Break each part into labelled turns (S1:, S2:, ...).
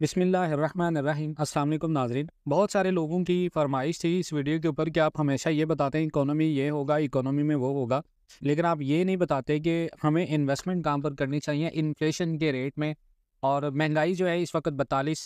S1: बिसमीम असलम नाजरीन बहुत सारे लोगों की फरमाइश थी इस वीडियो के ऊपर कि आप हमेशा ये बताते हैं इकोनॉमी ये होगा इकोनॉमी में वो होगा लेकिन आप ये नहीं बताते कि हमें इन्वेस्टमेंट कहाँ पर करनी चाहिए इन्फ्लेशन के रेट में और महंगाई जो है इस वक्त बतालीस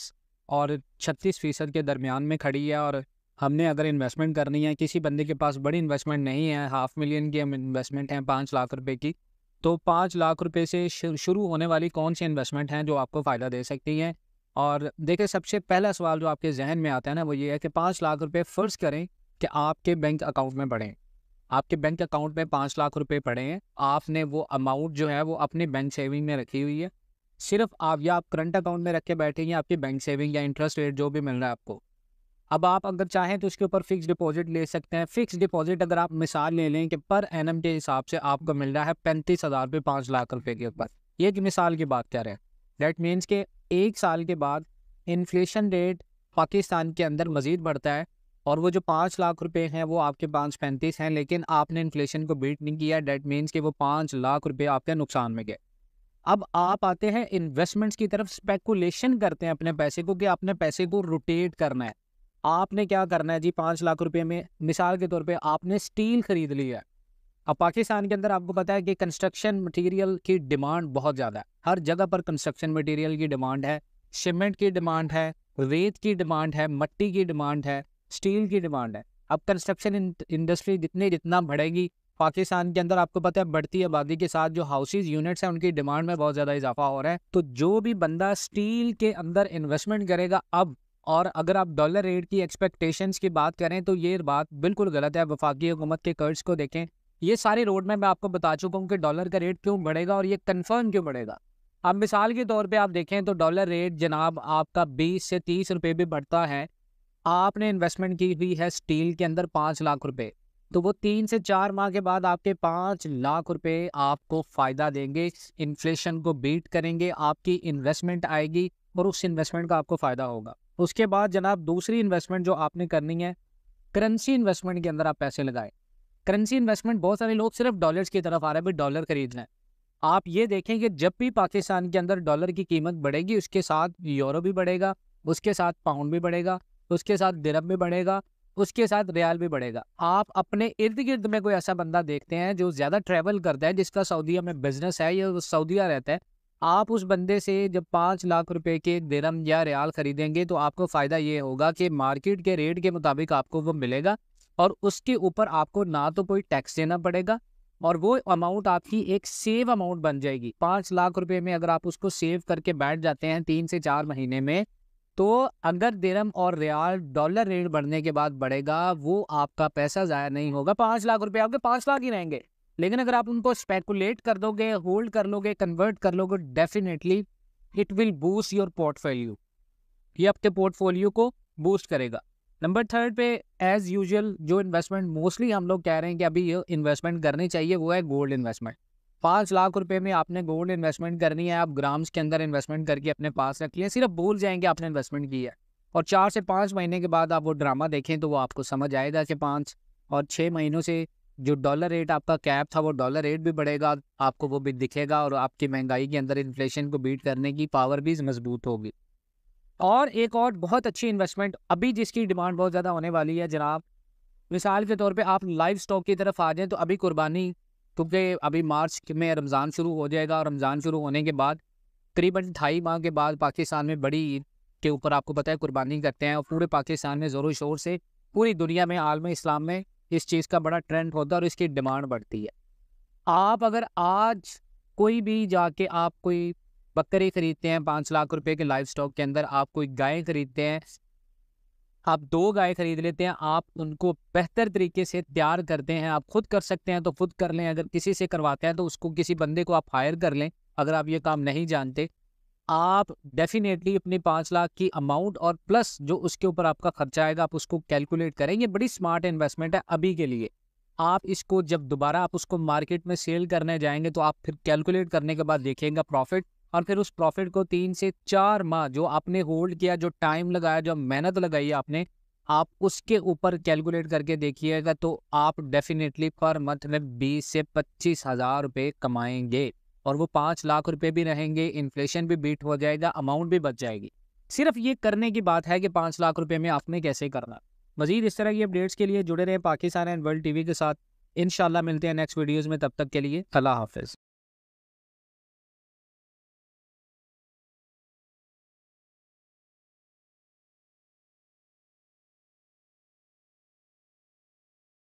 S1: और छत्तीस फ़ीसद के दरमियान में खड़ी है और हमने अगर इन्वेस्टमेंट करनी है किसी बंदे के पास बड़ी इन्वेस्टमेंट नहीं है हाफ़ मिलियन की हम इन्वेस्टमेंट हैं पाँच लाख रुपए की तो पाँच लाख रुपए से शुरू होने वाली कौन सी इन्वेस्टमेंट हैं जो आपको फ़ायदा दे सकती हैं और देखिए सबसे पहला सवाल जो आपके जहन में आता है ना वो ये है कि पाँच लाख रुपये फ़र्ज करें कि आपके बैंक अकाउंट में बढ़ें आपके बैंक अकाउंट में पाँच लाख रुपए पड़े हैं आपने वो अमाउंट जो है वो अपने बैंक सेविंग में रखी हुई है सिर्फ आप या आप करंट अकाउंट में रख के बैठे हैं आपकी बैंक सेविंग या इंटरेस्ट रेट जो भी मिल रहा है आपको अब आप अगर चाहें तो उसके ऊपर फिक्स डिपॉजिट ले सकते हैं फिक्स डिपॉजिट अगर आप मिसाल ले लें कि पर एनम के हिसाब से आपको मिल रहा है पैंतीस हज़ार रुपये पाँच लाख रुपये के ऊपर ये मिसाल की बात कह रहे हैं दैट मीन्स के एक साल के बाद इन्फ्लेशन रेट पाकिस्तान के अंदर मज़ीद बढ़ता है और वो जो पाँच लाख रुपए हैं वो आपके पाँच पैंतीस हैं लेकिन आपने इन्फ्लेशन को बीट नहीं किया डेट मीन्स कि वो पाँच लाख रुपए आपके नुकसान में गए अब आप आते हैं इन्वेस्टमेंट्स की तरफ स्पेकुलेशन करते हैं अपने पैसे को कि अपने पैसे को रोटेट करना है आपने क्या करना है जी पाँच लाख रुपए में मिसाल के तौर पे आपने स्टील ख़रीद लिया है अब पाकिस्तान के अंदर आपको पता है कि कंस्ट्रक्शन मटेरियल की डिमांड बहुत ज़्यादा है हर जगह पर कंस्ट्रक्शन मटेरियल की डिमांड है सीमेंट की डिमांड है रेत की डिमांड है मट्टी की डिमांड है स्टील की डिमांड है अब कंस्ट्रक्शन इंडस्ट्री जितनी जितना बढ़ेगी पाकिस्तान के अंदर आपको पता है बढ़ती आबादी के साथ जो हाउसेज यूनिट्स हैं उनकी डिमांड में बहुत ज़्यादा इजाफा हो रहा है तो जो भी बंदा स्टील के अंदर इन्वेस्टमेंट करेगा अब और अगर आप डॉलर रेट की एक्सपेक्टेशंस की बात करें तो ये बात बिल्कुल गलत है वफाकी हुकूमत के कर्ज को देखें ये सारे रोड में मैं आपको बता चुका हूँ कि डॉलर का रेट क्यों बढ़ेगा और ये कन्फर्म क्यों बढ़ेगा अब मिसाल के तौर पे आप देखें तो डॉलर रेट जनाब आपका 20 से 30 रुपए भी बढ़ता है आपने इन्वेस्टमेंट की हुई है स्टील के अंदर पाँच लाख रुपए तो वो तीन से चार माह के बाद आपके पाँच लाख रुपए आपको फ़ायदा देंगे इन्फ्लेशन को बीट करेंगे आपकी इन्वेस्टमेंट आएगी और उस इन्वेस्टमेंट का आपको फ़ायदा होगा उसके बाद जनाब दूसरी इन्वेस्टमेंट जो आपने करनी है करेंसी इन्वेस्टमेंट के अंदर आप पैसे लगाएं करेंसी इन्वेस्टमेंट बहुत सारे लोग सिर्फ डॉलर्स की तरफ आ रहे हैं डॉलर डॉलर खरीदना है आप ये देखें कि जब भी पाकिस्तान के अंदर डॉलर की कीमत बढ़ेगी उसके साथ यूरो भी बढ़ेगा उसके साथ पाउंड भी बढ़ेगा उसके साथ दिरब भी बढ़ेगा उसके साथ रियाल भी बढ़ेगा आप अपने इर्द गिर्द में कोई ऐसा बंदा देखते हैं जो ज़्यादा ट्रैवल करता है जिसका सऊदीया में बिजनेस है या सऊदीया रहता है आप उस बंदे से जब पाँच लाख रुपए के दिरम या रियाल खरीदेंगे तो आपको फ़ायदा ये होगा कि मार्केट के रेट के मुताबिक आपको वो मिलेगा और उसके ऊपर आपको ना तो कोई टैक्स देना पड़ेगा और वो अमाउंट आपकी एक सेव अमाउंट बन जाएगी पांच लाख रुपए में अगर आप उसको सेव करके बैठ जाते हैं तीन से चार महीने में तो अगर दिरम और रियाल डॉलर रेट बढ़ने के बाद बढ़ेगा वो आपका पैसा ज़ाया नहीं होगा पांच लाख रुपए आपके पांच लाख ही रहेंगे लेकिन अगर आप उनको स्पेकुलेट कर दोगे होल्ड कर लोगे कन्वर्ट कर लोगे definitely it will boost your portfolio ये आपके पोर्टफोलियो को बूस्ट करेगा नंबर थर्ड पे एज यूजुअल जो इन्वेस्टमेंट मोस्टली हम लोग कह रहे हैं कि अभी इन्वेस्टमेंट करनी चाहिए वो है गोल्ड इन्वेस्टमेंट पाँच लाख रुपए में आपने गोल्ड इन्वेस्टमेंट करनी है आप ग्राम्स के अंदर इन्वेस्टमेंट करके अपने पास रख लिया सिर्फ भूल जाएंगे आपने इन्वेस्टमेंट की है और चार से पाँच महीने के बाद आप वो ड्रामा देखें तो वो आपको समझ आएगा कि पाँच और छः महीनों से जो डॉलर रेट आपका कैप था वो डॉलर रेट भी बढ़ेगा आपको वो भी दिखेगा और आपकी महंगाई के अंदर इन्फ्लेशन को बीट करने की पावर भी मजबूत होगी और एक और बहुत अच्छी इन्वेस्टमेंट अभी जिसकी डिमांड बहुत ज़्यादा होने वाली है जनाब मिसाल के तौर पे आप लाइव स्टॉक की तरफ आ जाएँ तो अभी कुर्बानी क्योंकि अभी मार्च में रमज़ान शुरू हो जाएगा और रमज़ान शुरू होने के बाद करीबन ढाई माह के बाद पाकिस्तान में बड़ी ईद के ऊपर आपको पता है कुर्बानी करते हैं और पूरे पाकिस्तान में ज़ोरों शोर से पूरी दुनिया में आलम इस्लाम में इस चीज़ का बड़ा ट्रेंड होता है और इसकी डिमांड बढ़ती है आप अगर आज कोई भी जाके आप कोई बकरे खरीदते हैं पाँच लाख रुपए के लाइफ स्टॉक के अंदर आप कोई गाय खरीदते हैं आप दो गाय खरीद लेते हैं आप उनको बेहतर तरीके से तैयार करते हैं आप खुद कर सकते हैं तो खुद कर लें अगर किसी से करवाते हैं तो उसको किसी बंदे को आप हायर कर लें अगर आप ये काम नहीं जानते आप डेफिनेटली अपने पाँच लाख की अमाउंट और प्लस जो उसके ऊपर आपका खर्चा आएगा आप उसको कैलकुलेट करें ये बड़ी स्मार्ट इन्वेस्टमेंट है अभी के लिए आप इसको जब दोबारा आप उसको मार्केट में सेल करने जाएंगे तो आप फिर कैलकुलेट करने के बाद देखेंगे प्रॉफिट और फिर उस प्रॉफिट को तीन से चार माह जो आपने होल्ड किया जो टाइम लगाया जो मेहनत लगाई आपने आप उसके ऊपर कैलकुलेट करके देखिएगा तो आप डेफिनेटली पर मंथ में बीस से पच्चीस हज़ार रुपये कमाएंगे और वो पाँच लाख रुपए भी रहेंगे इन्फ्लेशन भी बीट हो जाएगा अमाउंट भी बच जाएगी सिर्फ ये करने की बात है कि पाँच लाख रुपये में आपने कैसे करना मजीद इस तरह की अपडेट्स के लिए जुड़े रहे पाकिस्तान एंड वर्ल्ड टीवी के साथ इन मिलते हैं नेक्स्ट वीडियोज़ में तब तक के लिए अल्लाह हाफिज़